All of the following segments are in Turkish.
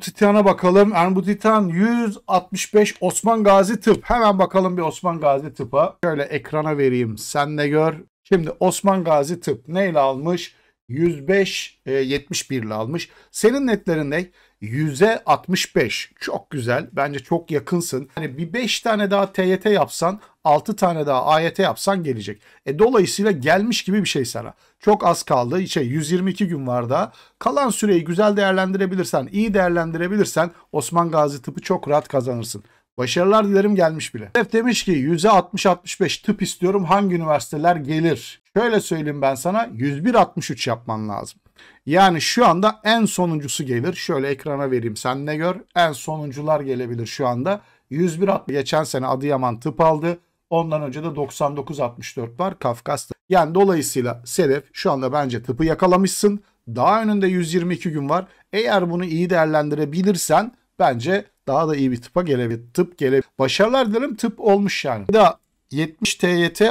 Titan'a bakalım. Titan 165 Osman Gazi tıp. Hemen bakalım bir Osman Gazi tıpa. Şöyle ekrana vereyim. Sen de gör. Şimdi Osman Gazi tıp neyle almış? 105 e, 71 ile almış. Senin netlerin ne? yüze 65. Çok güzel. Bence çok yakınsın. Hani bir 5 tane daha TYT yapsan 6 tane daha AYT yapsan gelecek. E dolayısıyla gelmiş gibi bir şey sana. Çok az kaldı. Şey 122 gün var daha. Kalan süreyi güzel değerlendirebilirsen, iyi değerlendirebilirsen Osman Gazi tıpı çok rahat kazanırsın. Başarılar dilerim gelmiş bile. Hep demiş ki %60-65 tıp istiyorum hangi üniversiteler gelir? Şöyle söyleyeyim ben sana 101-63 yapman lazım. Yani şu anda en sonuncusu gelir. Şöyle ekrana vereyim sen ne gör. En sonuncular gelebilir şu anda. 101 60 geçen sene Adıyaman tıp aldı. Ondan önce de 99-64 var Kafkas'ta. Yani dolayısıyla Sedef şu anda bence tıpı yakalamışsın. Daha önünde 122 gün var. Eğer bunu iyi değerlendirebilirsen bence daha da iyi bir tıpa gelebilir. Tıp gelebilir. Başarılar dilerim tıp olmuş yani. Bir daha 70 TYT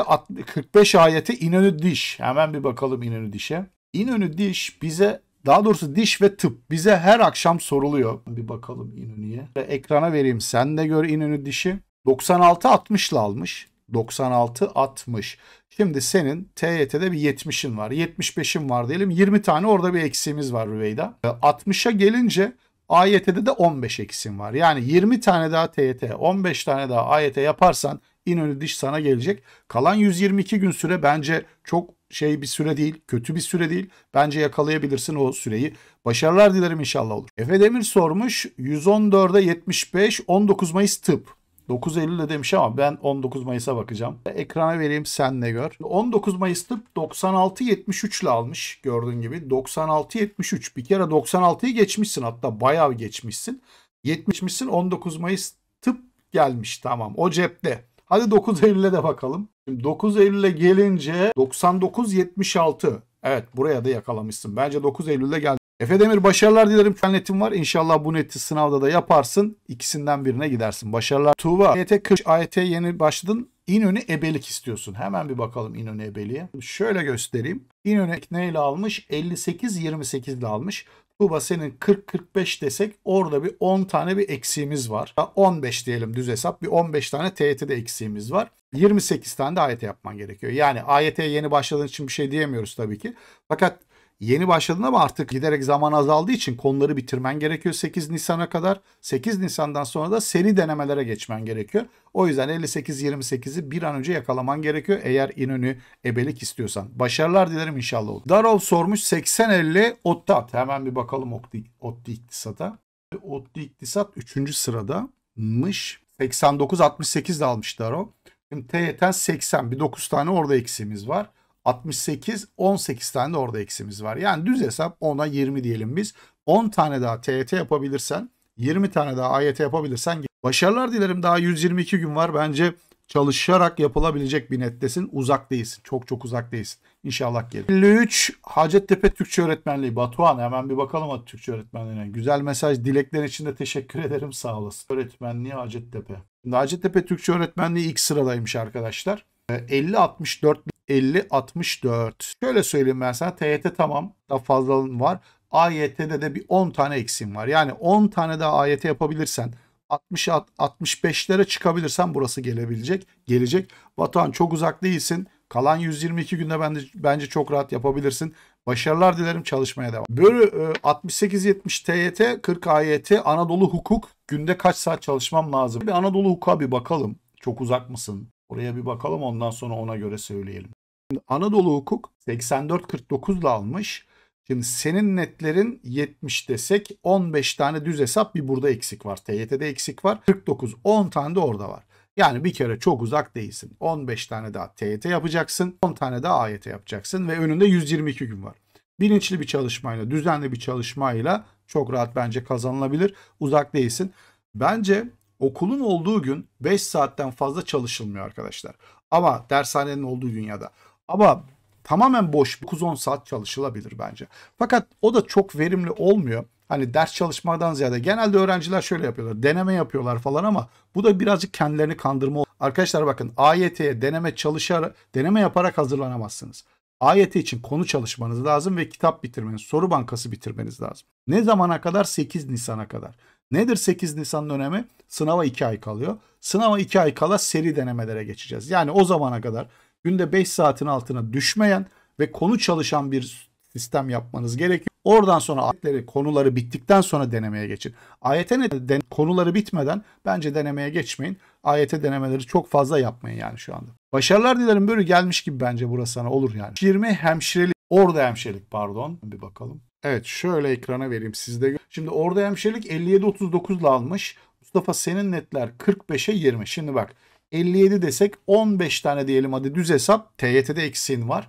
45 AYT İnönü Diş. Hemen bir bakalım İnönü Diş'e. İnönü diş bize daha doğrusu diş ve tıp bize her akşam soruluyor. Bir bakalım İnönü'ye. Ekrana vereyim sen de gör İnönü dişi. 96-60'la almış. 96-60. Şimdi senin TYT'de bir 70'in var. 75'in var diyelim. 20 tane orada bir eksiğimiz var Rüveyda. 60'a gelince AYT'de de 15 eksim var. Yani 20 tane daha TYT, 15 tane daha AYT yaparsan İnönü diş sana gelecek. Kalan 122 gün süre bence çok şey bir süre değil, kötü bir süre değil. Bence yakalayabilirsin o süreyi. Başarılar dilerim inşallah olur. Efe Demir sormuş 114'e 75 19 Mayıs tıp. 9 Eylül'de demiş ama ben 19 Mayıs'a bakacağım. Ekrana vereyim sen ne gör. 19 Mayıs tıp 96-73 ile almış gördüğün gibi. 96-73 bir kere 96'yı geçmişsin hatta bayağı geçmişsin. 70'misin 19 Mayıs tıp gelmiş tamam o cepte. Hadi 9 Eylül'e de bakalım. Şimdi 9 Eylül'e gelince 99.76. Evet buraya da yakalamışsın. Bence 9 Eylül'de geldi. Efe Demir başarılar dilerim. Netim var. İnşallah bu neti sınavda da yaparsın. İkisinden birine gidersin. Başarılar. Tuğba. AYT 40. AYT yeni başladın. İnönü ebelik istiyorsun. Hemen bir bakalım İnönü ebeliğe. Şöyle göstereyim. İnönü neyle almış? 58-28 ile almış. Tuğba senin 40-45 desek orada bir 10 tane bir eksiğimiz var. 15 diyelim düz hesap. Bir 15 tane TYT'de eksiğimiz var. 28 tane de ayete yapman gerekiyor. Yani ayete yeni başladığın için bir şey diyemiyoruz tabii ki. Fakat yeni başladın mı artık giderek zaman azaldığı için konuları bitirmen gerekiyor 8 Nisan'a kadar. 8 Nisan'dan sonra da seri denemelere geçmen gerekiyor. O yüzden 58-28'i bir an önce yakalaman gerekiyor eğer inönü ebelik istiyorsan. Başarılar dilerim inşallah. Darol sormuş 80-50 Ottat. Hemen bir bakalım Otti iktisada. Otti iktisat 3. sıradamış. 89-68 de almış Darol. Şimdi TYT'den 80 bir 9 tane orada eksiğimiz var. 68 18 tane de orada eksiğimiz var. Yani düz hesap 10'a 20 diyelim biz. 10 tane daha TYT yapabilirsen 20 tane daha AYT yapabilirsen başarılar dilerim. Daha 122 gün var. Bence çalışarak yapılabilecek bir nettesin. Uzak değilsin. Çok çok uzak değilsin. İnşallah gelir. 53 Hacettepe Türkçe Öğretmenliği. Batuhan hemen bir bakalım Türkçe Öğretmenliğine. Güzel mesaj. Dilekler için de teşekkür ederim. Sağ olasın. Öğretmenliği Hacettepe. Şimdi Hacettepe Türkçe Öğretmenliği ilk sıradaymış arkadaşlar. 50-64 ee, 50-64. Şöyle söyleyeyim ben sana. TYT tamam. Daha fazlalığın var. AYT'de de bir 10 tane eksim var. Yani 10 tane daha AYT yapabilirsen 60 65'lere çıkabilirsen burası gelebilecek. Gelecek. vatan çok uzak değilsin. Kalan 122 günde ben de bence çok rahat yapabilirsin. Başarılar dilerim çalışmaya devam. Bölü 68-70 TYT 40 AYT Anadolu hukuk günde kaç saat çalışmam lazım? Bir Anadolu hukuka bir bakalım. Çok uzak mısın? Oraya bir bakalım ondan sonra ona göre söyleyelim. Anadolu hukuk 84-49 almış. Şimdi senin netlerin 70 desek 15 tane düz hesap bir burada eksik var. TYT'de eksik var. 49 10 tane de orada var. Yani bir kere çok uzak değilsin. 15 tane daha TYT yapacaksın. 10 tane daha AYT yapacaksın ve önünde 122 gün var. Bilinçli bir çalışmayla, düzenli bir çalışmayla çok rahat bence kazanılabilir. Uzak değilsin. Bence okulun olduğu gün 5 saatten fazla çalışılmıyor arkadaşlar. Ama dershanenin olduğu dünyada. Ama tamamen boş 9-10 saat çalışılabilir bence. Fakat o da çok verimli olmuyor. Hani ders çalışmadan ziyade genelde öğrenciler şöyle yapıyorlar. Deneme yapıyorlar falan ama bu da birazcık kendilerini kandırma. Arkadaşlar bakın AYT'ye deneme çalışarak, deneme yaparak hazırlanamazsınız. AYT için konu çalışmanız lazım ve kitap bitirmeniz, soru bankası bitirmeniz lazım. Ne zamana kadar? 8 Nisan'a kadar. Nedir 8 Nisan'ın önemi? Sınava 2 ay kalıyor. Sınava 2 ay kala seri denemelere geçeceğiz. Yani o zamana kadar günde 5 saatin altına düşmeyen ve konu çalışan bir sistem yapmanız gerekiyor. Oradan sonra ayetleri, konuları bittikten sonra denemeye geçin. Ayete ne, konuları bitmeden bence denemeye geçmeyin. Ayete denemeleri çok fazla yapmayın yani şu anda. Başarılar dilerim böyle gelmiş gibi bence burası sana olur yani. 20 hemşirelik, orada hemşirelik pardon bir bakalım. Evet şöyle ekrana vereyim sizde. Şimdi orada hemşirelik 57.39'la almış. Mustafa senin netler 45'e 20. Şimdi bak 57 desek 15 tane diyelim hadi düz hesap TYT'de eksiğin var.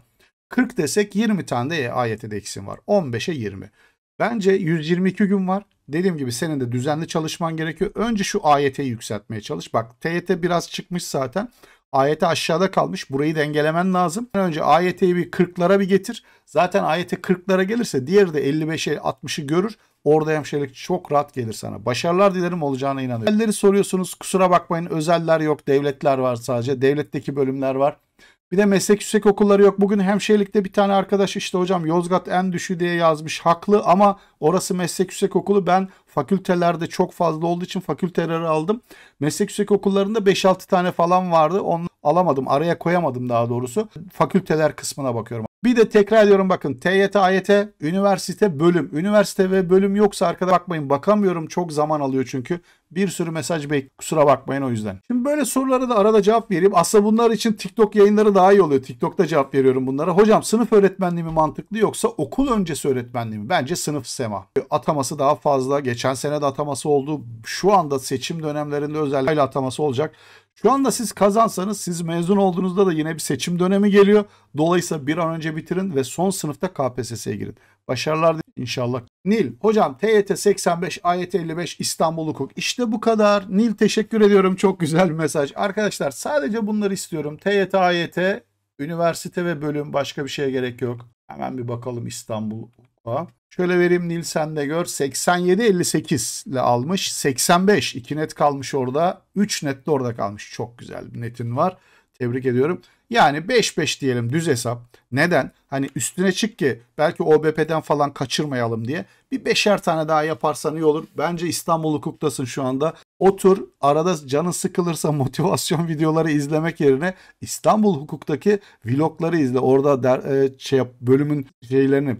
40 desek 20 tane de e AYT'de eksiğin var. 15'e 20. Bence 122 gün var. Dediğim gibi senin de düzenli çalışman gerekiyor. Önce şu AYT'yi yükseltmeye çalış. Bak TYT biraz çıkmış zaten. AYT aşağıda kalmış. Burayı dengelemen lazım. Önce AYT'yi bir 40'lara bir getir. Zaten AYT 40'lara gelirse diğeri de 55'e 60'ı görür. Orada hemşirelik çok rahat gelir sana. Başarılar dilerim olacağına inanıyorum. Özelleri soruyorsunuz. Kusura bakmayın özeller yok. Devletler var sadece. Devletteki bölümler var. Bir de meslek yüksek okulları yok. Bugün hemşehrilikte bir tane arkadaş işte hocam Yozgat en düşü diye yazmış. Haklı ama orası meslek yüksek okulu. Ben fakültelerde çok fazla olduğu için fakülteleri aldım. Meslek yüksek okullarında 5-6 tane falan vardı. Onu alamadım. Araya koyamadım daha doğrusu. Fakülteler kısmına bakıyorum. Bir de tekrar ediyorum bakın TYT, AYT, üniversite, bölüm. Üniversite ve bölüm yoksa arkada bakmayın bakamıyorum çok zaman alıyor çünkü. Bir sürü mesaj bek kusura bakmayın o yüzden. Şimdi böyle sorulara da arada cevap vereyim. Aslında bunlar için TikTok yayınları daha iyi oluyor. TikTok'ta cevap veriyorum bunlara. Hocam sınıf öğretmenliği mi mantıklı yoksa okul öncesi öğretmenliği mi? Bence sınıf sema. Ataması daha fazla. Geçen sene de ataması oldu. Şu anda seçim dönemlerinde özellikle ataması olacak. Şu anda siz kazansanız siz mezun olduğunuzda da yine bir seçim dönemi geliyor. Dolayısıyla bir an önce bitirin ve son sınıfta KPSS'ye girin. Başarılar inşallah. Nil hocam TYT 85 AYT 55 İstanbul Hukuk işte bu kadar. Nil teşekkür ediyorum çok güzel bir mesaj. Arkadaşlar sadece bunları istiyorum. TYT AYT üniversite ve bölüm başka bir şeye gerek yok. Hemen bir bakalım İstanbul Hukuk'a. Şöyle vereyim Nilsen de gör. 87-58 ile almış. 85. 2 net kalmış orada. 3 net de orada kalmış. Çok güzel bir netin var. Tebrik ediyorum. Yani 5-5 diyelim düz hesap. Neden? Hani üstüne çık ki belki OBP'den falan kaçırmayalım diye. Bir beşer tane daha yaparsan iyi olur. Bence İstanbul hukuktasın şu anda. Otur arada canın sıkılırsa motivasyon videoları izlemek yerine İstanbul hukuktaki vlogları izle. Orada der, e, şey yap, bölümün şeylerini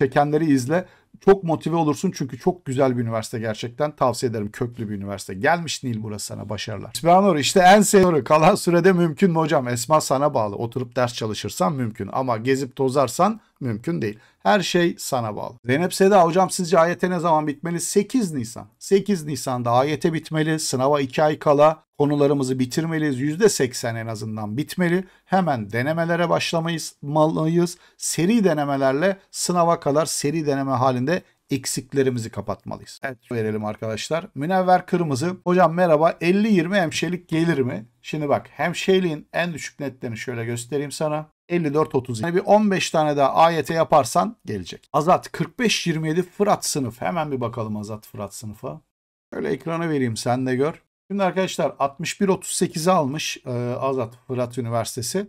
çekenleri izle. Çok motive olursun çünkü çok güzel bir üniversite gerçekten. Tavsiye ederim köklü bir üniversite. Gelmiş Nil burası sana başarılar. İsmihanur işte en sevdiğim kalan sürede mümkün mü hocam? Esma sana bağlı. Oturup ders çalışırsan mümkün ama gezip tozarsan mümkün değil. Her şey sana bağlı. Zeynep Seda hocam sizce AYT ne zaman bitmeli? 8 Nisan. 8 Nisan'da AYT bitmeli. Sınava 2 ay kala konularımızı bitirmeliyiz. %80 en azından bitmeli. Hemen denemelere başlamalıyız. Seri denemelerle sınava kadar seri deneme halinde eksiklerimizi kapatmalıyız. Evet verelim arkadaşlar. Münevver Kırmızı. Hocam merhaba 50-20 hemşelik gelir mi? Şimdi bak hemşeliğin en düşük netlerini şöyle göstereyim sana. 54 30 Yani bir 15 tane daha AYT yaparsan gelecek. Azat 45-27 Fırat sınıf. Hemen bir bakalım Azat Fırat sınıfa. Şöyle ekrana vereyim sen de gör. Şimdi arkadaşlar 61-38'i almış e, Azat Fırat Üniversitesi.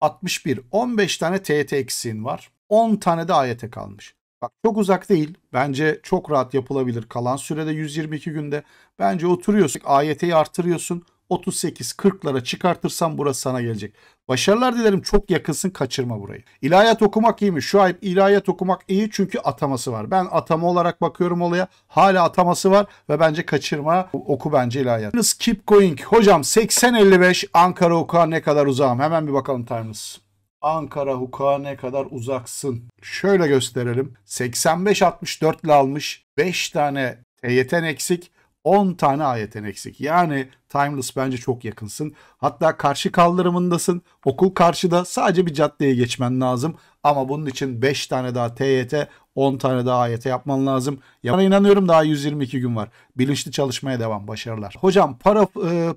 61. 15 tane TYT eksiğin var. 10 tane de AYT kalmış. Bak çok uzak değil. Bence çok rahat yapılabilir. Kalan sürede 122 günde. Bence oturuyorsun. AYT'yi artırıyorsun. 38-40'lara çıkartırsam burası sana gelecek. Başarılar dilerim çok yakınsın kaçırma burayı. İlahiyat okumak iyi mi? Şu ay ilahiyat okumak iyi çünkü ataması var. Ben atama olarak bakıyorum olaya. Hala ataması var ve bence kaçırma oku bence ilahiyat. Keep going. Hocam 80-55 Ankara Hukuka ne kadar uzağım? Hemen bir bakalım time'ımız. Ankara Hukuka ne kadar uzaksın? Şöyle gösterelim. 85-64 ile almış. 5 tane TYT'n eksik. 10 tane AYT'n eksik. Yani Timeless bence çok yakınsın. Hatta karşı kaldırımındasın. Okul karşıda sadece bir caddeye geçmen lazım. Ama bunun için 5 tane daha TYT, 10 tane daha AYT yapman lazım. Bana inanıyorum daha 122 gün var. Bilinçli çalışmaya devam. Başarılar. Hocam para... E,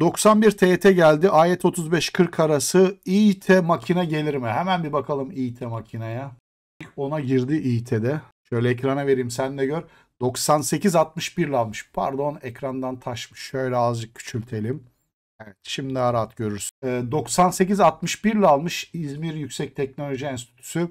91 TYT geldi. Ayet 35-40 arası İT makine gelir mi? Hemen bir bakalım İT makineye. Ona girdi İT'de. Şöyle ekrana vereyim sen de gör. 98-61 almış. Pardon ekrandan taşmış. Şöyle azıcık küçültelim. Evet, şimdi daha rahat görürüz. E, 98-61 almış İzmir Yüksek Teknoloji Enstitüsü.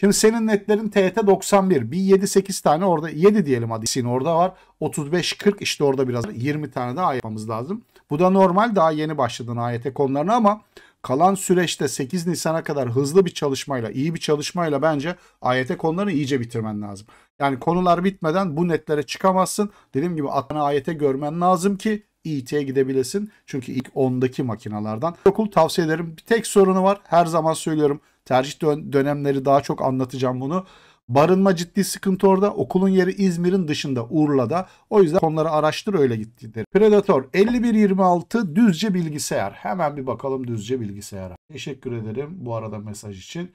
Şimdi senin netlerin TET 91. Bir 7-8 tane orada 7 diyelim hadi. Sin orada var. 35-40 işte orada biraz 20 tane daha yapmamız lazım. Bu da normal daha yeni başladın AYT konularına ama kalan süreçte 8 Nisan'a kadar hızlı bir çalışmayla, iyi bir çalışmayla bence AYT konularını iyice bitirmen lazım. Yani konular bitmeden bu netlere çıkamazsın. Dediğim gibi atana ayete görmen lazım ki ET'ye gidebilesin. Çünkü ilk 10'daki makinalardan. Okul tavsiye ederim. Bir tek sorunu var. Her zaman söylüyorum. Tercih dön dönemleri daha çok anlatacağım bunu. Barınma ciddi sıkıntı orada. Okulun yeri İzmir'in dışında Urla'da. O yüzden onları araştır öyle gittiler. Predator 5126 Düzce Bilgisayar. Hemen bir bakalım Düzce Bilgisayar'a. Teşekkür ederim bu arada mesaj için.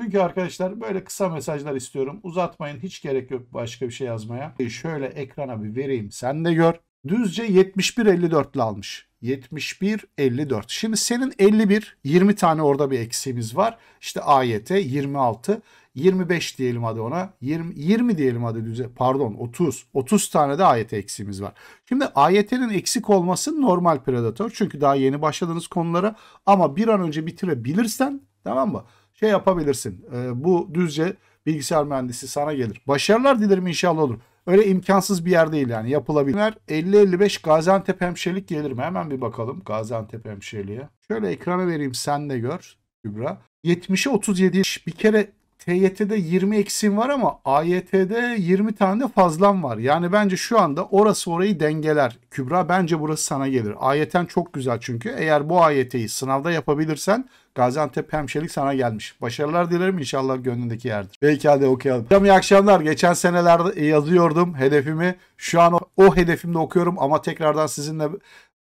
Çünkü arkadaşlar böyle kısa mesajlar istiyorum. Uzatmayın hiç gerek yok başka bir şey yazmaya. E, şöyle ekrana bir vereyim sen de gör. Düzce 71.54'lü almış. 71.54. Şimdi senin 51, 20 tane orada bir eksiğimiz var. İşte AYT 26, 25 diyelim hadi ona. 20, 20 diyelim hadi düze. Pardon 30. 30 tane de AYT eksiğimiz var. Şimdi AYT'nin eksik olması normal predatör. Çünkü daha yeni başladığınız konulara ama bir an önce bitirebilirsen tamam mı? şey yapabilirsin. E, bu düzce bilgisayar mühendisi sana gelir. Başarılar dilerim inşallah olur. Öyle imkansız bir yer değil yani yapılabilir. 50-55 Gaziantep hemşirelik gelir mi? Hemen bir bakalım Gaziantep hemşireliğe. Şöyle ekrana vereyim sen de gör Kübra. 70'e 37 bir kere TYT'de 20 eksim var ama AYT'de 20 tane de fazlam var. Yani bence şu anda orası orayı dengeler. Kübra bence burası sana gelir. AYT'n çok güzel çünkü. Eğer bu AYT'yi sınavda yapabilirsen Gaziantep hemşerilik sana gelmiş. Başarılar dilerim inşallah gönlündeki yerdir. Belki hadi okuyalım. Hocam iyi akşamlar. Geçen senelerde yazıyordum hedefimi. Şu an o, o hedefimde okuyorum ama tekrardan sizinle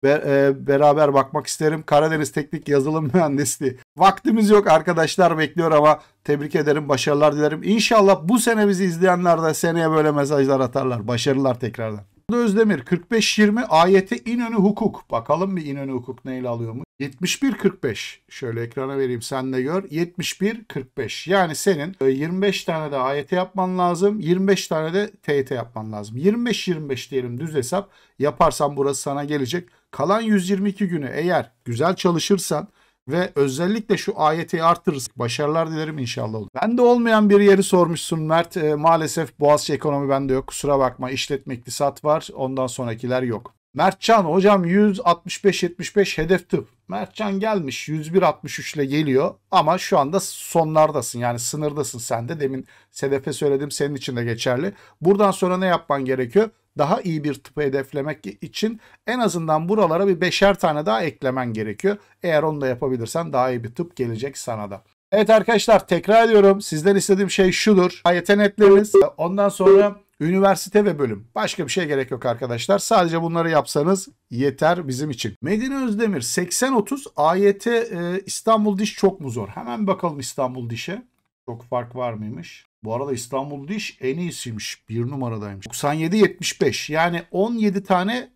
e, beraber bakmak isterim. Karadeniz Teknik Yazılım Mühendisliği. Vaktimiz yok arkadaşlar bekliyor ama tebrik ederim. Başarılar dilerim. İnşallah bu sene bizi izleyenler de seneye böyle mesajlar atarlar. Başarılar tekrardan. Özdemir 45-20 ayete İnönü hukuk. Bakalım bir İnönü hukuk neyle alıyor mu? 71-45. Şöyle ekrana vereyim sen de gör. 71-45. Yani senin 25 e, tane de AYT yapman lazım. 25 tane de TYT yapman lazım. 25-25 diyelim düz hesap. Yaparsan burası sana gelecek. Kalan 122 günü eğer güzel çalışırsan ve özellikle şu ayeti artırırsak başarılar dilerim inşallah olur. Ben de olmayan bir yeri sormuşsun Mert. E, maalesef Boğaziçi ekonomi bende yok. Kusura bakma işletme iktisat var. Ondan sonrakiler yok. Mertcan hocam 165-75 hedef tıp. Mertcan gelmiş 101-63 ile geliyor ama şu anda sonlardasın yani sınırdasın sen de. Demin Sedef'e söyledim senin için de geçerli. Buradan sonra ne yapman gerekiyor? daha iyi bir tıpı hedeflemek için en azından buralara bir beşer tane daha eklemen gerekiyor. Eğer onu da yapabilirsen daha iyi bir tıp gelecek sana da. Evet arkadaşlar tekrar ediyorum. Sizden istediğim şey şudur. Yetenekleriniz ondan sonra üniversite ve bölüm. Başka bir şey gerek yok arkadaşlar. Sadece bunları yapsanız yeter bizim için. Medine Özdemir 80-30 AYT e, İstanbul Diş çok mu zor? Hemen bakalım İstanbul Diş'e. Çok fark var mıymış? Bu arada İstanbul Diş en iyisiymiş. Bir numaradaymış. 97-75 yani 17 tane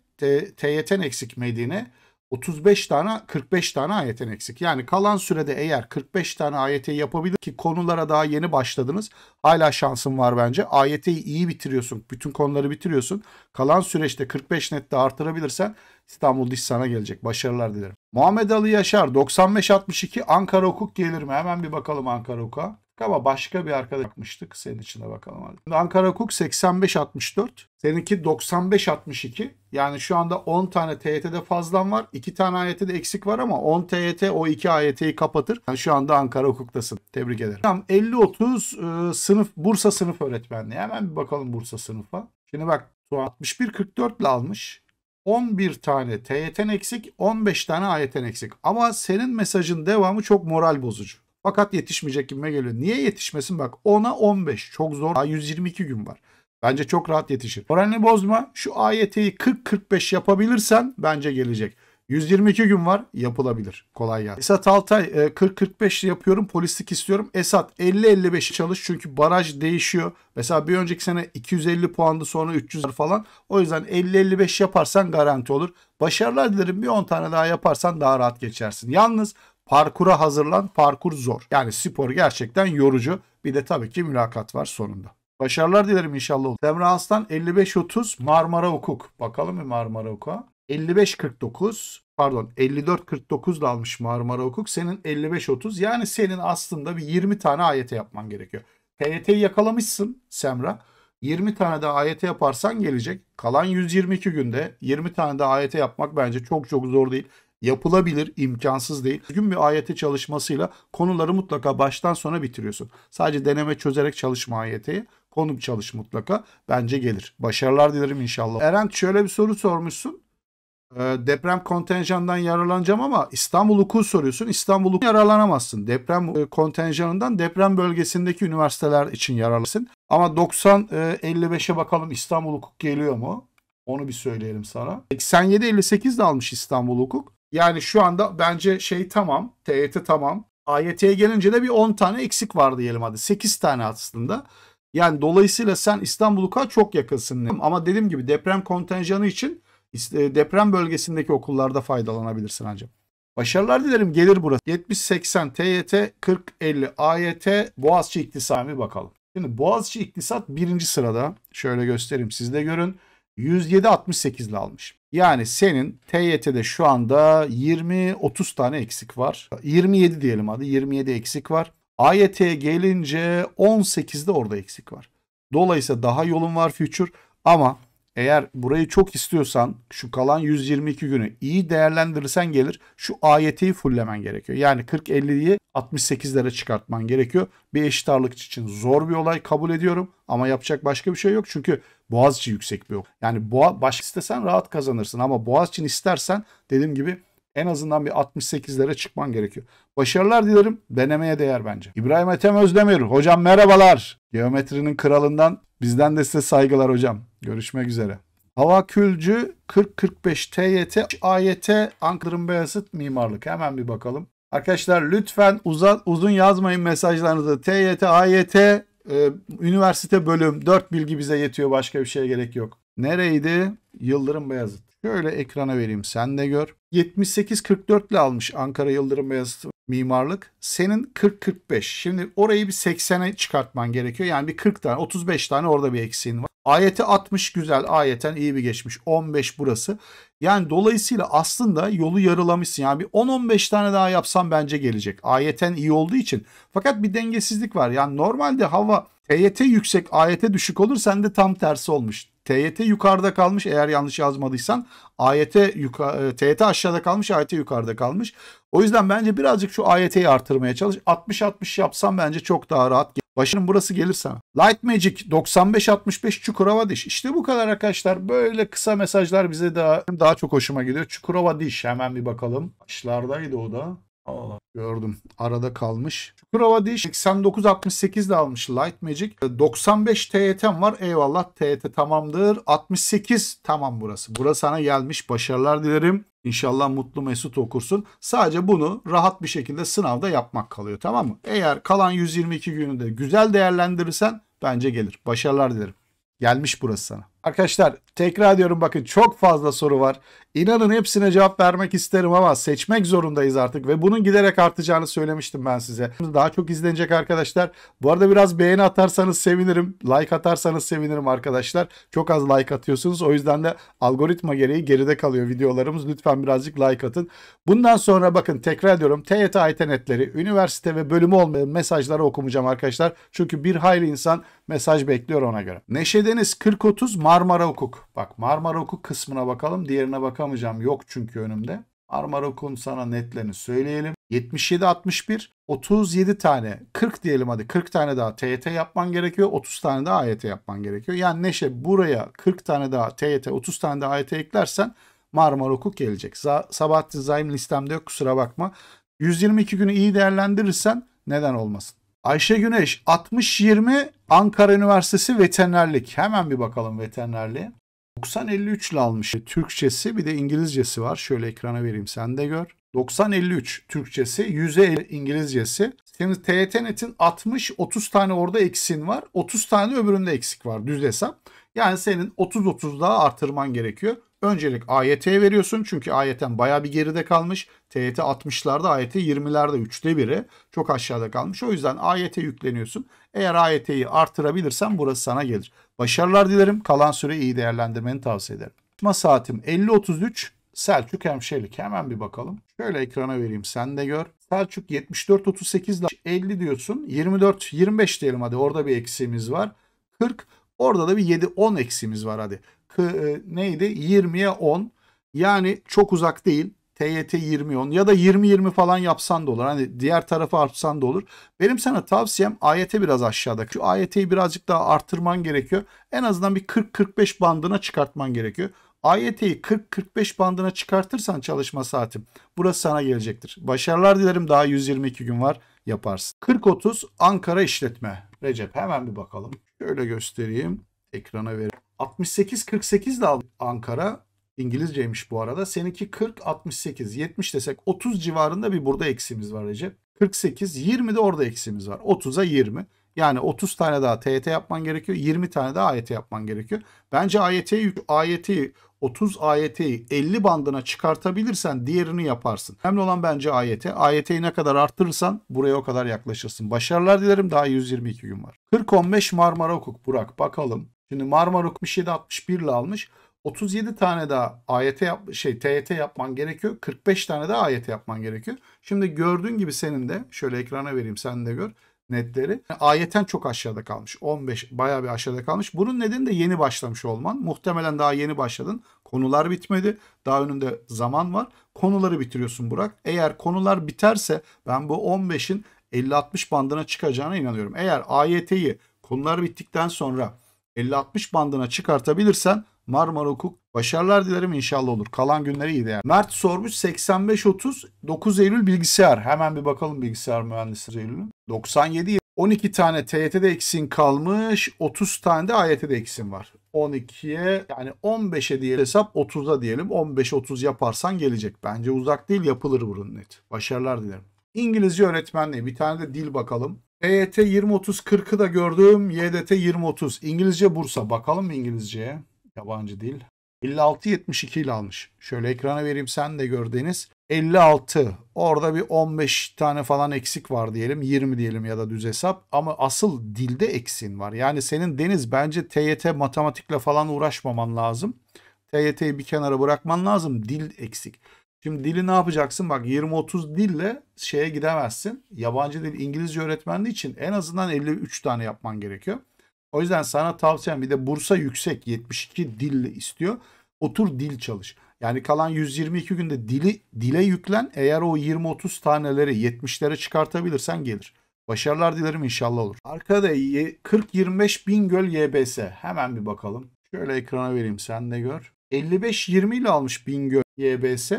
TYT'n eksik Medine. 35 tane 45 tane AYT'en eksik. Yani kalan sürede eğer 45 tane ayeti yapabilir ki konulara daha yeni başladınız. Hala şansın var bence. ayeti iyi bitiriyorsun. Bütün konuları bitiriyorsun. Kalan süreçte 45 net de artırabilirsen İstanbul Diş sana gelecek. Başarılar dilerim. Muhammed Ali Yaşar 95-62 Ankara Hukuk gelir mi? Hemen bir bakalım Ankara Hukuk'a. Ama başka bir arkadaş bakmıştık. Senin içine bakalım hadi. Ankara Hukuk 85-64. Seninki 95-62. Yani şu anda 10 tane TYT'de fazlan var. 2 tane AYT'de eksik var ama 10 TYT o 2 AYT'yi kapatır. Yani şu anda Ankara Hukuk'tasın. Tebrik ederim. Tamam 50-30 e, sınıf Bursa sınıf öğretmenliği. Hemen bir bakalım Bursa sınıfa. Şimdi bak 61-44 ile almış. 11 tane TYT'n eksik, 15 tane AYT'n eksik. Ama senin mesajın devamı çok moral bozucu. Fakat yetişmeyecek gibime geliyor. Niye yetişmesin? Bak 10'a 15 çok zor. Daha 122 gün var. Bence çok rahat yetişir. Moralini bozma. Şu AYT'yi 40-45 yapabilirsen bence gelecek. 122 gün var yapılabilir. Kolay gelsin. Esat Altay 40-45 e, yapıyorum polislik istiyorum. Esat 50-55 çalış çünkü baraj değişiyor. Mesela bir önceki sene 250 puandı sonra 300 falan. O yüzden 50-55 yaparsan garanti olur. Başarılar dilerim bir 10 tane daha yaparsan daha rahat geçersin. Yalnız Parkura hazırlan, parkur zor. Yani spor gerçekten yorucu. Bir de tabii ki mülakat var sonunda. Başarılar dilerim inşallah. Semra Aslan 55-30 Marmara Hukuk. Bakalım mı Marmara Hukuk'a. 55-49 pardon 54-49 ile almış Marmara Hukuk. Senin 55-30 yani senin aslında bir 20 tane ayete yapman gerekiyor. TYT'yi yakalamışsın Semra. 20 tane de ayete yaparsan gelecek. Kalan 122 günde 20 tane de ayete yapmak bence çok çok zor değil. Yapılabilir, imkansız değil. Düzgün bir AYT çalışmasıyla konuları mutlaka baştan sona bitiriyorsun. Sadece deneme çözerek çalışma AYT'yi. Konum çalış mutlaka. Bence gelir. Başarılar dilerim inşallah. Eren şöyle bir soru sormuşsun. E, deprem kontenjanından yararlanacağım ama İstanbul hukuku soruyorsun. İstanbul hukuku yararlanamazsın. Deprem e, kontenjanından deprem bölgesindeki üniversiteler için yararlanırsın. Ama 90-55'e bakalım İstanbul hukuk geliyor mu? Onu bir söyleyelim sana. 87-58 de almış İstanbul hukuk. Yani şu anda bence şey tamam. TYT tamam. AYT'ye gelince de bir 10 tane eksik var diyelim hadi. 8 tane aslında. Yani dolayısıyla sen İstanbul'u kaç çok yakınsın. Ama dediğim gibi deprem kontenjanı için e, deprem bölgesindeki okullarda faydalanabilirsin ancak. Başarılar dilerim gelir burası. 70-80 TYT 40-50 AYT Boğaziçi İktisami bakalım. Şimdi Boğaziçi İktisat birinci sırada. Şöyle göstereyim siz de görün. 107-68 ile almış. Yani senin TYT'de şu anda 20-30 tane eksik var. 27 diyelim hadi 27 eksik var. AYT'ye gelince 18'de orada eksik var. Dolayısıyla daha yolun var future ama eğer burayı çok istiyorsan şu kalan 122 günü iyi değerlendirirsen gelir. Şu AYT'yi fulllemen gerekiyor. Yani 40-50'yi 68'lere çıkartman gerekiyor. Bir eşit ağırlıkçı için zor bir olay kabul ediyorum. Ama yapacak başka bir şey yok. Çünkü Boğaziçi yüksek bir okul. Yani boğa, başka istesen rahat kazanırsın. Ama Boğaziçi'ni istersen dediğim gibi en azından bir 68'lere çıkman gerekiyor. Başarılar dilerim. Denemeye değer bence. İbrahim Ethem Özdemir. Hocam merhabalar. Geometrinin kralından bizden de size saygılar hocam. Görüşmek üzere. Hava Külcü 4045 TYT AYT Ankara'nın Beyazıt Mimarlık. Hemen bir bakalım. Arkadaşlar lütfen uzat, uzun yazmayın mesajlarınızı. TYT, AYT, e, üniversite bölüm 4 bilgi bize yetiyor. Başka bir şeye gerek yok. Nereydi? Yıldırım Beyazıt. Şöyle ekrana vereyim sen de gör. 78-44 ile almış Ankara Yıldırım Beyazıt mimarlık. Senin 40-45. Şimdi orayı bir 80'e çıkartman gerekiyor. Yani bir 40 tane 35 tane orada bir eksiğin var. Ayete 60 güzel. Ayeten iyi bir geçmiş. 15 burası. Yani dolayısıyla aslında yolu yarılamışsın. Yani bir 10-15 tane daha yapsam bence gelecek. Ayeten iyi olduğu için. Fakat bir dengesizlik var. Yani normalde hava TYT yüksek, Ayete düşük olur. sen de tam tersi olmuş. TYT yukarıda kalmış eğer yanlış yazmadıysan. AYT yuka, TYT e, aşağıda kalmış, AYT yukarıda kalmış. O yüzden bence birazcık şu AYT'yi artırmaya çalış. 60-60 yapsam bence çok daha rahat Başının burası gelir sana. Light Magic 9565 Çukurova diş. İşte bu kadar arkadaşlar. Böyle kısa mesajlar bize daha daha çok hoşuma gidiyor. Çukurova diş hemen bir bakalım. Başlardaydı o da. Allah. Gördüm. Arada kalmış. Çukurova 89 68 de almış Light Magic. 95 e, TYT'm e var. Eyvallah TYT e tamamdır. 68 tamam burası. Burası sana gelmiş. Başarılar dilerim. İnşallah mutlu mesut okursun. Sadece bunu rahat bir şekilde sınavda yapmak kalıyor tamam mı? Eğer kalan 122 günü de güzel değerlendirirsen bence gelir. Başarılar dilerim. Gelmiş burası sana. Arkadaşlar Tekrar diyorum bakın çok fazla soru var. İnanın hepsine cevap vermek isterim ama seçmek zorundayız artık ve bunun giderek artacağını söylemiştim ben size. Daha çok izlenecek arkadaşlar. Bu arada biraz beğeni atarsanız sevinirim. Like atarsanız sevinirim arkadaşlar. Çok az like atıyorsunuz. O yüzden de algoritma gereği geride kalıyor videolarımız. Lütfen birazcık like atın. Bundan sonra bakın tekrar ediyorum. TYT aytenetleri, üniversite ve bölümü olmayan mesajları okumayacağım arkadaşlar. Çünkü bir hayli insan mesaj bekliyor ona göre. Neşedeniz Deniz 4030 Marmara Hukuk. Bak Marmara Hukuk kısmına bakalım. Diğerine bakamayacağım. Yok çünkü önümde. Marmara Hukuk'un sana netlerini söyleyelim. 77 61 37 tane 40 diyelim hadi 40 tane daha TYT yapman gerekiyor 30 tane daha AYT yapman gerekiyor. Yani Neşe buraya 40 tane daha TYT 30 tane daha AYT eklersen Marmara Hukuk gelecek. Za Sabahattin Zaim listemde yok kusura bakma. 122 günü iyi değerlendirirsen neden olmasın. Ayşe Güneş 60-20 Ankara Üniversitesi veterinerlik. Hemen bir bakalım veterinerliğe. 9053 ile almış. Türkçesi bir de İngilizcesi var. Şöyle ekrana vereyim sen de gör. 9053 Türkçesi, 100'e İngilizcesi. Şimdi TYT.net'in 60-30 tane orada eksin var. 30 tane öbüründe eksik var düz hesap. Yani senin 30-30 daha artırman gerekiyor. Öncelik AYT veriyorsun çünkü AYT'en baya bir geride kalmış. TYT 60'larda AYT 20'lerde 3'te biri çok aşağıda kalmış. O yüzden AYT yükleniyorsun. Eğer AYT'yi artırabilirsen burası sana gelir. Başarılar dilerim. Kalan süreyi iyi değerlendirmeni tavsiye ederim. Çıkma saatim 50.33 Selçuk hemşerlik Hemen bir bakalım. Şöyle ekrana vereyim sen de gör. Selçuk 74.38 50 diyorsun. 24 25 diyelim hadi orada bir eksiğimiz var. 40 orada da bir 7 10 eksiğimiz var hadi. K, e, neydi? 20'ye 10. Yani çok uzak değil. TYT 20 10 ya da 20-20 falan yapsan da olur. Hani diğer tarafı artsan da olur. Benim sana tavsiyem AYT biraz aşağıda. Şu AYT'yi birazcık daha artırman gerekiyor. En azından bir 40-45 bandına çıkartman gerekiyor. AYT'yi 40-45 bandına çıkartırsan çalışma saatim burası sana gelecektir. Başarılar dilerim daha 122 gün var yaparsın. 40-30 Ankara işletme. Recep hemen bir bakalım. Şöyle göstereyim. Ekrana verelim. 68-48 de aldım Ankara. İngilizceymiş bu arada. Seninki 40, 68, 70 desek 30 civarında bir burada eksiğimiz var Recep. 48, 20 de orada eksiğimiz var. 30'a 20. Yani 30 tane daha TYT yapman gerekiyor. 20 tane daha AYT yapman gerekiyor. Bence AYT, AYT, 30 AYT'yi 50 bandına çıkartabilirsen diğerini yaparsın. Önemli olan bence AYT. AYT'yi ne kadar arttırırsan buraya o kadar yaklaşırsın. Başarılar dilerim. Daha 122 gün var. 40-15 Marmara Hukuk. Burak bakalım. Şimdi Marmara Hukuk 1761 ile almış. 37 tane daha AYT yap şey TYT yapman gerekiyor. 45 tane daha AYT yapman gerekiyor. Şimdi gördüğün gibi senin de şöyle ekrana vereyim sen de gör netleri. AYT'en çok aşağıda kalmış. 15 bayağı bir aşağıda kalmış. Bunun nedeni de yeni başlamış olman. Muhtemelen daha yeni başladın. Konular bitmedi. Daha önünde zaman var. Konuları bitiriyorsun Burak. Eğer konular biterse ben bu 15'in 50-60 bandına çıkacağına inanıyorum. Eğer AYT'yi konular bittikten sonra 50-60 bandına çıkartabilirsen Marmara Hukuk. Başarılar dilerim inşallah olur. Kalan günleri iyi yani. Mert sormuş 85-30 9 Eylül bilgisayar. Hemen bir bakalım bilgisayar mühendisliği Eylül'ün. 97 12 tane TYT'de eksin kalmış. 30 tane de AYT'de eksin var. 12'ye yani 15'e diye hesap 30'a diyelim. 15-30 yaparsan gelecek. Bence uzak değil yapılır bunun net. Başarılar dilerim. İngilizce öğretmenliği bir tane de dil bakalım. EYT 20-30-40'ı da gördüm. YDT 20-30. İngilizce Bursa. Bakalım mı İngilizceye? Yabancı değil. 56, 72 ile almış. Şöyle ekrana vereyim sen de gör Deniz. 56. Orada bir 15 tane falan eksik var diyelim. 20 diyelim ya da düz hesap. Ama asıl dilde eksin var. Yani senin Deniz bence TYT matematikle falan uğraşmaman lazım. TYT'yi bir kenara bırakman lazım. Dil eksik. Şimdi dili ne yapacaksın? Bak 20-30 dille şeye gidemezsin. Yabancı dil İngilizce öğretmenliği için en azından 53 tane yapman gerekiyor. O yüzden sana tavsiyem bir de Bursa yüksek 72 dille istiyor. Otur dil çalış. Yani kalan 122 günde dili dile yüklen. Eğer o 20-30 taneleri 70'lere çıkartabilirsen gelir. Başarılar dilerim inşallah olur. Arkada 40-25 bin göl YBS. Hemen bir bakalım. Şöyle ekrana vereyim sen de gör. 55-20 ile almış bin göl YBS.